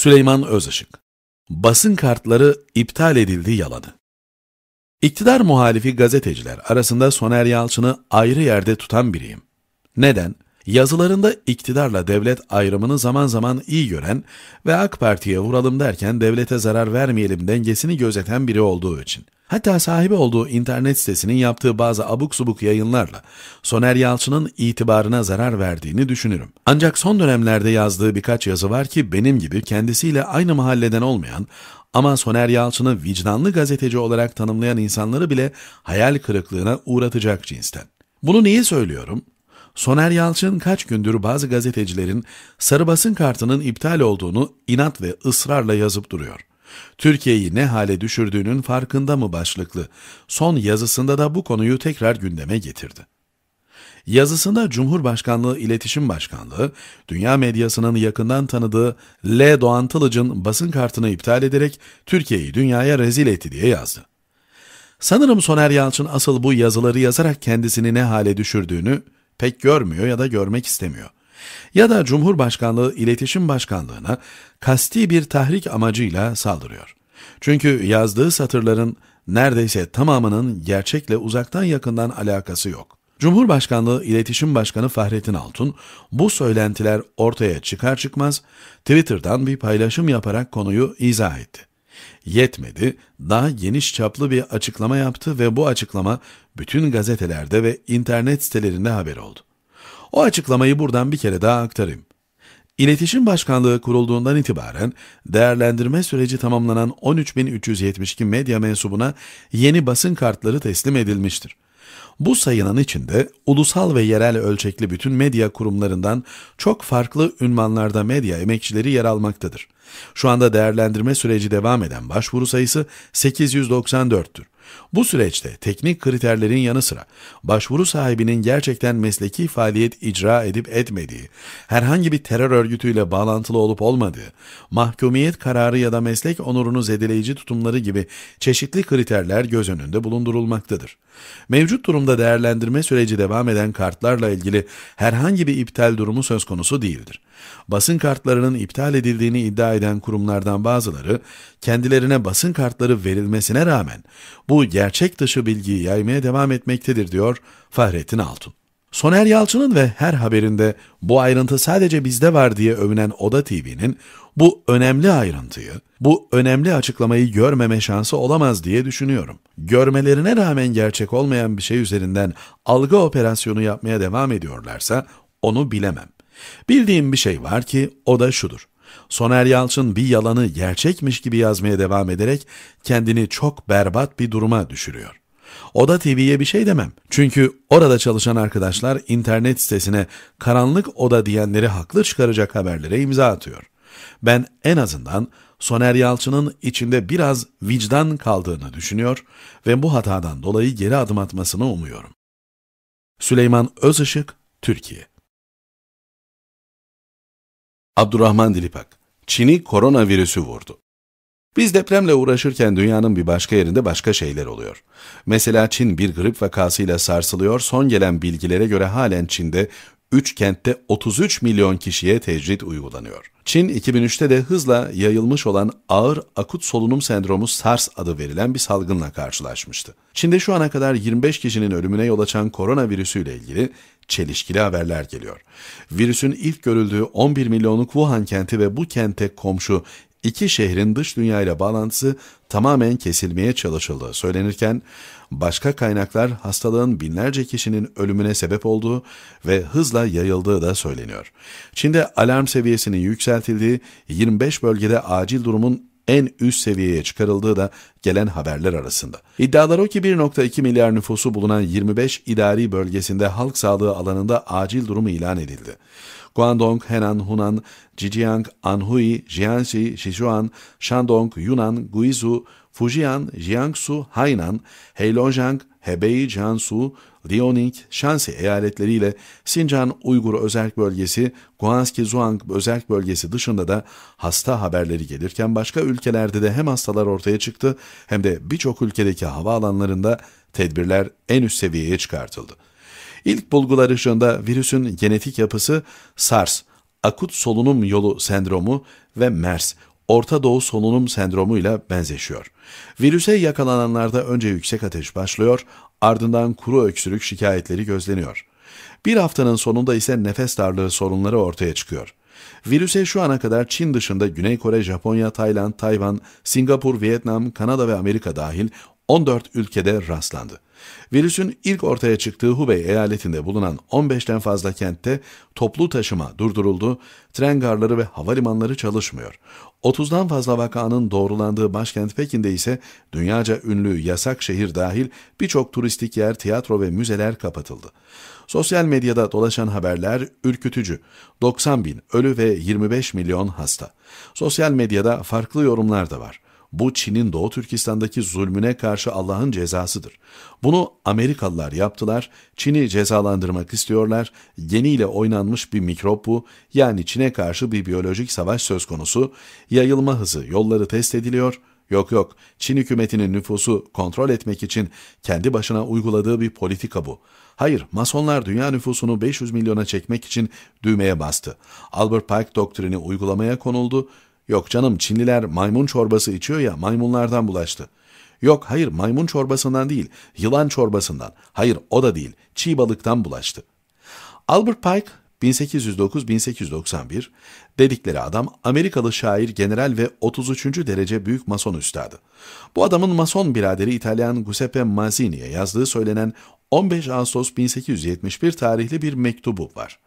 Süleyman Özışık Basın kartları iptal edildi yalanı. İktidar muhalifi gazeteciler arasında Soner Yalçın'ı ayrı yerde tutan biriyim. Neden? Yazılarında iktidarla devlet ayrımını zaman zaman iyi gören ve AK Parti'ye vuralım derken devlete zarar vermeyelim dengesini gözeten biri olduğu için.'' Hatta sahibi olduğu internet sitesinin yaptığı bazı abuk subuk yayınlarla Soner Yalçın'ın itibarına zarar verdiğini düşünürüm. Ancak son dönemlerde yazdığı birkaç yazı var ki benim gibi kendisiyle aynı mahalleden olmayan ama Soner Yalçın'ı vicdanlı gazeteci olarak tanımlayan insanları bile hayal kırıklığına uğratacak cinsten. Bunu niye söylüyorum? Soner Yalçın kaç gündür bazı gazetecilerin sarı basın kartının iptal olduğunu inat ve ısrarla yazıp duruyor. Türkiye'yi ne hale düşürdüğünün farkında mı başlıklı son yazısında da bu konuyu tekrar gündeme getirdi. Yazısında Cumhurbaşkanlığı İletişim Başkanlığı, dünya medyasının yakından tanıdığı L. Doğan Tılıç'ın basın kartını iptal ederek Türkiye'yi dünyaya rezil etti diye yazdı. Sanırım Soner Yalçın asıl bu yazıları yazarak kendisini ne hale düşürdüğünü pek görmüyor ya da görmek istemiyor ya da Cumhurbaşkanlığı İletişim Başkanlığı'na kasti bir tahrik amacıyla saldırıyor. Çünkü yazdığı satırların neredeyse tamamının gerçekle uzaktan yakından alakası yok. Cumhurbaşkanlığı İletişim Başkanı Fahrettin Altun, bu söylentiler ortaya çıkar çıkmaz Twitter'dan bir paylaşım yaparak konuyu izah etti. Yetmedi, daha geniş çaplı bir açıklama yaptı ve bu açıklama bütün gazetelerde ve internet sitelerinde haber oldu. O açıklamayı buradan bir kere daha aktarayım. İletişim Başkanlığı kurulduğundan itibaren değerlendirme süreci tamamlanan 13.372 medya mensubuna yeni basın kartları teslim edilmiştir. Bu sayının içinde ulusal ve yerel ölçekli bütün medya kurumlarından çok farklı ünvanlarda medya emekçileri yer almaktadır. Şu anda değerlendirme süreci devam eden başvuru sayısı 894'tür. Bu süreçte teknik kriterlerin yanı sıra başvuru sahibinin gerçekten mesleki faaliyet icra edip etmediği, herhangi bir terör örgütüyle bağlantılı olup olmadığı, mahkumiyet kararı ya da meslek onurunu zedeleyici tutumları gibi çeşitli kriterler göz önünde bulundurulmaktadır. Mevcut durumda değerlendirme süreci devam eden kartlarla ilgili herhangi bir iptal durumu söz konusu değildir. Basın kartlarının iptal edildiğini iddia eden kurumlardan bazıları kendilerine basın kartları verilmesine rağmen bu gerçek dışı bilgiyi yaymaya devam etmektedir diyor Fahrettin Altun. Soner Yalçın'ın ve her haberinde bu ayrıntı sadece bizde var diye övünen Oda TV'nin bu önemli ayrıntıyı, bu önemli açıklamayı görmeme şansı olamaz diye düşünüyorum. Görmelerine rağmen gerçek olmayan bir şey üzerinden algı operasyonu yapmaya devam ediyorlarsa onu bilemem. Bildiğim bir şey var ki o da şudur. Soner Yalçın bir yalanı gerçekmiş gibi yazmaya devam ederek kendini çok berbat bir duruma düşürüyor. Oda TV'ye bir şey demem. Çünkü orada çalışan arkadaşlar internet sitesine karanlık oda diyenleri haklı çıkaracak haberlere imza atıyor. Ben en azından Soner Yalçın'ın içinde biraz vicdan kaldığını düşünüyor ve bu hatadan dolayı geri adım atmasını umuyorum. Süleyman Özışık, Türkiye Abdurrahman Dilipak, Çin'i koronavirüsü vurdu. Biz depremle uğraşırken dünyanın bir başka yerinde başka şeyler oluyor. Mesela Çin bir grip vakasıyla sarsılıyor, son gelen bilgilere göre halen Çin'de 3 kentte 33 milyon kişiye tecrit uygulanıyor. Çin 2003'te de hızla yayılmış olan ağır akut solunum sendromu SARS adı verilen bir salgınla karşılaşmıştı. Çin'de şu ana kadar 25 kişinin ölümüne yol açan koronavirüsüyle ilgili çelişkili haberler geliyor. Virüsün ilk görüldüğü 11 milyonluk Wuhan kenti ve bu kente komşu iki şehrin dış dünyayla bağlantısı tamamen kesilmeye çalışıldığı söylenirken, başka kaynaklar hastalığın binlerce kişinin ölümüne sebep olduğu ve hızla yayıldığı da söyleniyor. Çin'de alarm seviyesinin yükseltildiği 25 bölgede acil durumun en üst seviyeye çıkarıldığı da gelen haberler arasında. İddialar o ki 1.2 milyar nüfusu bulunan 25 idari bölgesinde halk sağlığı alanında acil durum ilan edildi. Guangdong, Henan, Hunan, Zhejiang, Anhui, Jiangxi, Sichuan, Shandong, Yunnan, Guizhou, Fujian, Jiangsu, Hainan, Heilongjiang, Hebei, Jiangsu, Liaoning, Shanxi eyaletleriyle Sincan Uygur Özerk Bölgesi, Guanski Zhuang Özerk Bölgesi dışında da hasta haberleri gelirken başka ülkelerde de hem hastalar ortaya çıktı hem de birçok ülkedeki havaalanlarında tedbirler en üst seviyeye çıkartıldı. İlk bulgular ışığında virüsün genetik yapısı SARS, akut solunum yolu sendromu ve MERS Orta Doğu solunum sendromuyla benzeşiyor. Virüse yakalananlarda önce yüksek ateş başlıyor, ardından kuru öksürük şikayetleri gözleniyor. Bir haftanın sonunda ise nefes darlığı sorunları ortaya çıkıyor. Virüse şu ana kadar Çin dışında Güney Kore, Japonya, Tayland, Tayvan, Singapur, Vietnam, Kanada ve Amerika dahil 14 ülkede rastlandı. Virüsün ilk ortaya çıktığı Hubei eyaletinde bulunan 15'ten fazla kentte toplu taşıma durduruldu, tren garları ve havalimanları çalışmıyor. 30'dan fazla vakanın doğrulandığı başkent Pekin'de ise dünyaca ünlü yasak şehir dahil birçok turistik yer, tiyatro ve müzeler kapatıldı. Sosyal medyada dolaşan haberler ürkütücü. 90 bin ölü ve 25 milyon hasta. Sosyal medyada farklı yorumlar da var. Bu Çin'in Doğu Türkistan'daki zulmüne karşı Allah'ın cezasıdır. Bunu Amerikalılar yaptılar, Çin'i cezalandırmak istiyorlar, geniyle oynanmış bir mikrop bu, yani Çin'e karşı bir biyolojik savaş söz konusu, yayılma hızı, yolları test ediliyor, Yok yok, Çin hükümetinin nüfusu kontrol etmek için kendi başına uyguladığı bir politika bu. Hayır, masonlar dünya nüfusunu 500 milyona çekmek için düğmeye bastı. Albert Pike doktrini uygulamaya konuldu, Yok canım Çinliler maymun çorbası içiyor ya maymunlardan bulaştı. Yok hayır maymun çorbasından değil yılan çorbasından. Hayır o da değil çiğ balıktan bulaştı. Albert Pike 1809-1891 dedikleri adam Amerikalı şair general ve 33. derece büyük mason üstadı. Bu adamın mason biraderi İtalyan Giuseppe Mazzini'ye yazdığı söylenen 15 Ağustos 1871 tarihli bir mektubu var.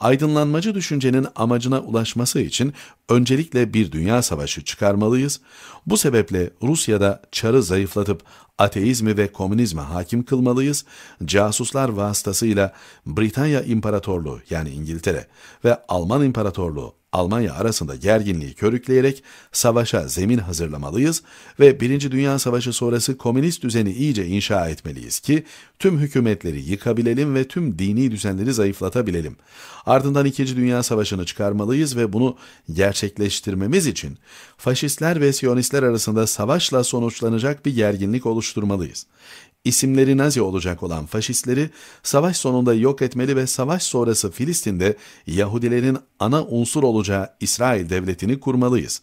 Aydınlanmacı düşüncenin amacına ulaşması için öncelikle bir dünya savaşı çıkarmalıyız. Bu sebeple Rusya'da çarı zayıflatıp ateizmi ve komünizme hakim kılmalıyız. Casuslar vasıtasıyla Britanya İmparatorluğu yani İngiltere ve Alman İmparatorluğu Almanya arasında gerginliği körükleyerek savaşa zemin hazırlamalıyız ve Birinci Dünya Savaşı sonrası komünist düzeni iyice inşa etmeliyiz ki tüm hükümetleri yıkabilelim ve tüm dini düzenleri zayıflatabilelim. Ardından İkinci Dünya Savaşı'nı çıkarmalıyız ve bunu gerçekleştirmemiz için faşistler ve siyonistler arasında savaşla sonuçlanacak bir gerginlik oluşturmalıyız isimleri Nazi olacak olan faşistleri savaş sonunda yok etmeli ve savaş sonrası Filistin'de Yahudilerin ana unsur olacağı İsrail devletini kurmalıyız.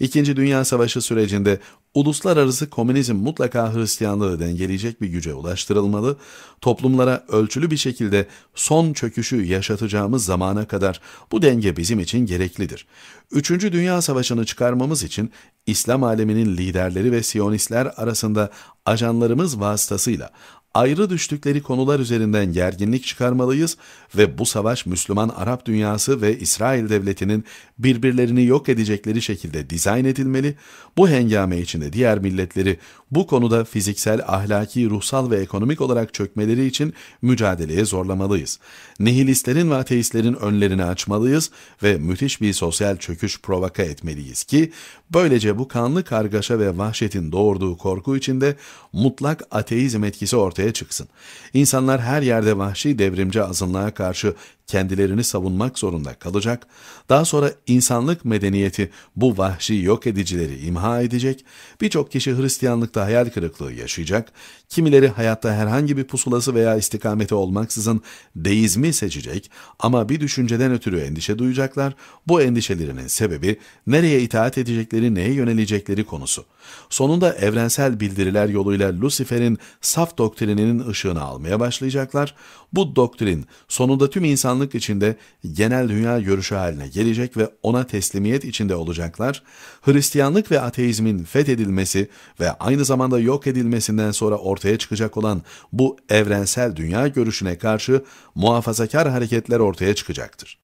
İkinci Dünya Savaşı sürecinde uluslararası komünizm mutlaka Hristiyanlığı dengeleyecek bir güce ulaştırılmalı, toplumlara ölçülü bir şekilde son çöküşü yaşatacağımız zamana kadar bu denge bizim için gereklidir. Üçüncü Dünya Savaşı'nı çıkarmamız için İslam aleminin liderleri ve Siyonistler arasında ajanlarımız vasıtasıyla ayrı düştükleri konular üzerinden gerginlik çıkarmalıyız ve bu savaş Müslüman Arap dünyası ve İsrail devletinin birbirlerini yok edecekleri şekilde dizayn edilmeli, bu hengame içinde diğer milletleri bu konuda fiziksel, ahlaki, ruhsal ve ekonomik olarak çökmeleri için mücadeleye zorlamalıyız. Nihilistlerin ve ateistlerin önlerini açmalıyız ve müthiş bir sosyal çöküş provoka etmeliyiz ki böylece bu kanlı kargaşa ve vahşetin doğurduğu korku içinde mutlak ateizm etkisi ortaya çıksın. İnsanlar her yerde vahşi devrimci azınlığa karşı kendilerini savunmak zorunda kalacak, daha sonra insanlık medeniyeti bu vahşi yok edicileri imha edecek, birçok kişi Hristiyanlıkta hayal kırıklığı yaşayacak, kimileri hayatta herhangi bir pusulası veya istikameti olmaksızın deizmi seçecek ama bir düşünceden ötürü endişe duyacaklar, bu endişelerinin sebebi nereye itaat edecekleri, neye yönelecekleri konusu. Sonunda evrensel bildiriler yoluyla Lucifer'in saf doktrininin ışığını almaya başlayacaklar, bu doktrin sonunda tüm insan insanlık içinde genel dünya görüşü haline gelecek ve ona teslimiyet içinde olacaklar, Hristiyanlık ve ateizmin fethedilmesi ve aynı zamanda yok edilmesinden sonra ortaya çıkacak olan bu evrensel dünya görüşüne karşı muhafazakar hareketler ortaya çıkacaktır.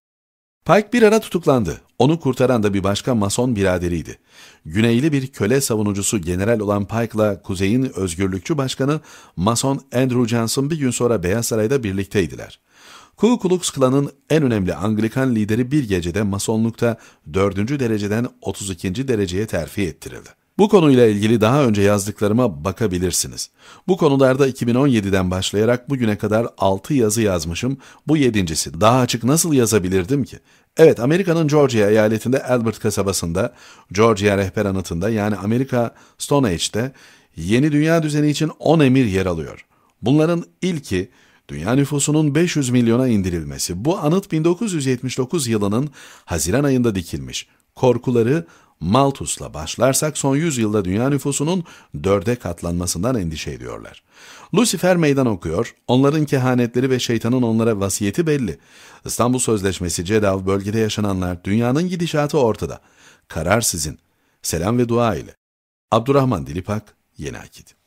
Pike bir ara tutuklandı. Onu kurtaran da bir başka mason biraderiydi. Güneyli bir köle savunucusu general olan Pike'la Kuzey'in özgürlükçü başkanı mason Andrew Johnson bir gün sonra Beyaz Saray'da birlikteydiler. Ku Klux Klan'ın en önemli Anglikan lideri bir gecede masonlukta 4. dereceden 32. dereceye terfi ettirildi. Bu konuyla ilgili daha önce yazdıklarıma bakabilirsiniz. Bu konularda 2017'den başlayarak bugüne kadar 6 yazı yazmışım. Bu yedincisi. Daha açık nasıl yazabilirdim ki? Evet, Amerika'nın Georgia eyaletinde Albert kasabasında, Georgia rehber anıtında yani Amerika Stone Age'de yeni dünya düzeni için 10 emir yer alıyor. Bunların ilki dünya nüfusunun 500 milyona indirilmesi, bu anıt 1979 yılının Haziran ayında dikilmiş. Korkuları Malthus'la başlarsak son 100 yılda dünya nüfusunun dörde katlanmasından endişe ediyorlar. Lucifer meydan okuyor, onların kehanetleri ve şeytanın onlara vasiyeti belli. İstanbul Sözleşmesi, CEDAV, bölgede yaşananlar, dünyanın gidişatı ortada. Karar sizin. Selam ve dua ile. Abdurrahman Dilipak, Yeni Akit.